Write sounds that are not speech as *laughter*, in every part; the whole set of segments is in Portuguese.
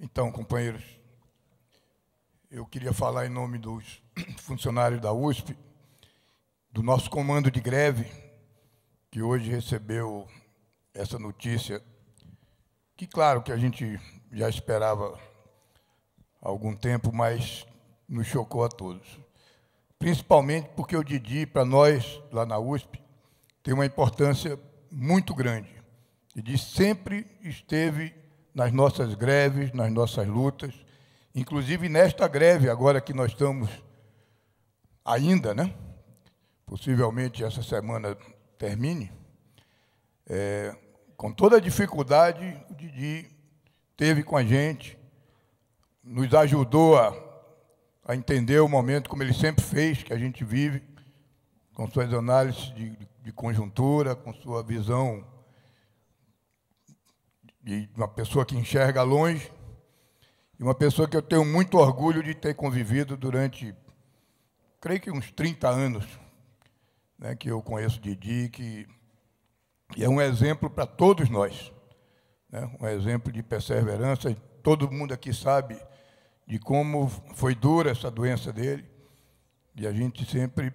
Então, companheiros, eu queria falar em nome dos *clears throat* funcionários da USP, do nosso comando de greve, que hoje recebeu essa notícia, que claro que a gente já esperava há algum tempo, mas nos chocou a todos. Principalmente porque o Didi, para nós, lá na USP, tem uma importância muito grande. Didi sempre esteve nas nossas greves, nas nossas lutas, inclusive nesta greve agora que nós estamos ainda, né? Possivelmente essa semana termine. É, com toda a dificuldade, o Didi teve com a gente, nos ajudou a, a entender o momento como ele sempre fez, que a gente vive, com suas análises de, de conjuntura, com sua visão de uma pessoa que enxerga longe, e uma pessoa que eu tenho muito orgulho de ter convivido durante, creio que uns 30 anos, né, que eu conheço Didi, que e é um exemplo para todos nós, né, um exemplo de perseverança. Todo mundo aqui sabe de como foi dura essa doença dele, e a gente sempre,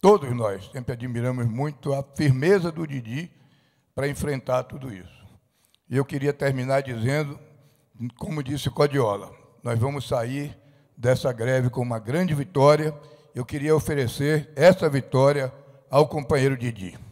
todos nós, sempre admiramos muito a firmeza do Didi para enfrentar tudo isso. E eu queria terminar dizendo, como disse Codiola, nós vamos sair dessa greve com uma grande vitória. Eu queria oferecer essa vitória ao companheiro Didi.